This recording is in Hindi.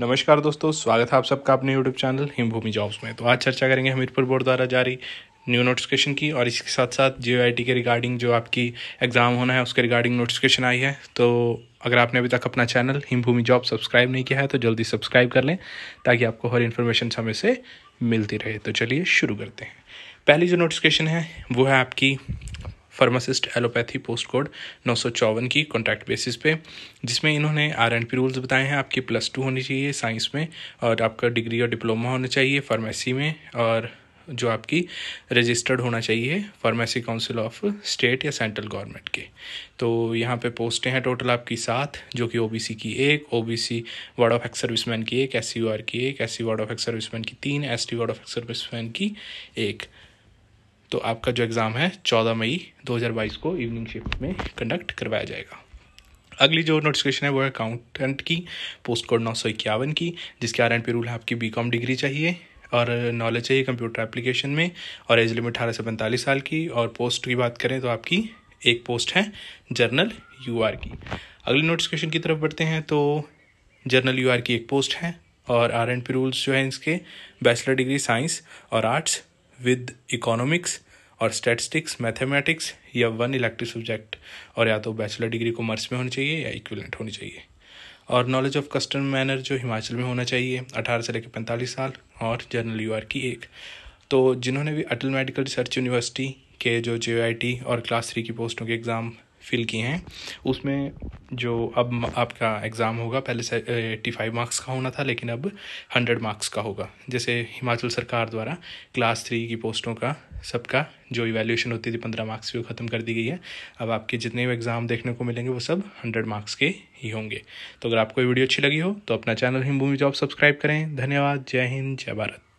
नमस्कार दोस्तों स्वागत है आप सबका अपने यूट्यूब चैनल हिमभूमि जॉब्स में तो आज चर्चा करेंगे हमीरपुर बोर्ड द्वारा जारी न्यू नोटिफिकेशन की और इसके साथ साथ जे के रिगार्डिंग जो आपकी एग्ज़ाम होना है उसके रिगार्डिंग नोटिफिकेशन आई है तो अगर आपने अभी तक अपना चैनल हिमभूमि जॉब सब्सक्राइब नहीं किया है तो जल्दी सब्सक्राइब कर लें ताकि आपको हर इन्फॉर्मेशन समय से मिलती रहे तो चलिए शुरू करते हैं पहली जो नोटिफिकेशन है वो है आपकी फार्मासिस्ट एलोपैथी पोस्ट कोड नौ सौ चौवन की कॉन्टैक्ट बेसिस पे जिसमें इन्होंने आर एंड पी रूल्स बताए हैं आपकी प्लस टू होनी चाहिए साइंस में और आपका डिग्री और डिप्लोमा होना चाहिए फार्मेसी में और जो आपकी रजिस्टर्ड होना चाहिए फार्मेसी काउंसिल ऑफ स्टेट या सेंट्रल गवर्नमेंट के तो यहाँ पे पोस्टें हैं टोटल आपकी सात जो कि ओबीसी की एक OBC ward of ex serviceman की एक एस की एक S ward of ex serviceman की तीन S ward of ex serviceman की एक तो आपका जो एग्ज़ाम है चौदह मई 2022 को इवनिंग शिफ्ट में कंडक्ट करवाया जाएगा अगली जो नोटिफिकेशन है वो है अकाउंटेंट की पोस्ट कोड नौ सौ इक्यावन की जिसके आर एंड पी रूल है आपकी बी कॉम डिग्री चाहिए और नॉलेज चाहिए कंप्यूटर एप्लीकेशन में और एज लिमिट अठारह से पैंतालीस साल की और पोस्ट की बात करें तो आपकी एक पोस्ट है जर्नल यू आर की अगली नोटिफिकेशन की तरफ बढ़ते हैं तो जर्नल यू आर की एक पोस्ट है और आर एंड पी रूल्स जो है इसके बैचलर डिग्री साइंस और आर्ट्स विद इकोनॉमिक्स और स्टेटिस्टिक्स मैथमेटिक्स या वन इलेक्टिव सब्जेक्ट और या तो बैचलर डिग्री कॉमर्स में होनी चाहिए या इक्विलेंट होनी चाहिए और नॉलेज ऑफ कस्टम मैनर जो हिमाचल में होना चाहिए अठारह से लेकर पैंतालीस साल और जनरल यू की एक तो जिन्होंने भी अटल मेडिकल रिसर्च यूनिवर्सिटी के जो जे और क्लास थ्री की पोस्टों के एग्ज़ाम फिल किए हैं उसमें जो अब आपका एग्ज़ाम होगा पहले से एट्टी फाइव मार्क्स का होना था लेकिन अब हंड्रेड मार्क्स का होगा जैसे हिमाचल सरकार द्वारा क्लास थ्री की पोस्टों का सबका जो इवेल्यूशन होती थी पंद्रह मार्क्स की वो ख़त्म कर दी गई है अब आपके जितने भी एग्ज़ाम देखने को मिलेंगे वो सब हंड्रेड मार्क्स के ही होंगे तो अगर आपको ये वीडियो अच्छी लगी हो तो अपना channel Him Bhumi job subscribe करें धन्यवाद जय हिंद जय भारत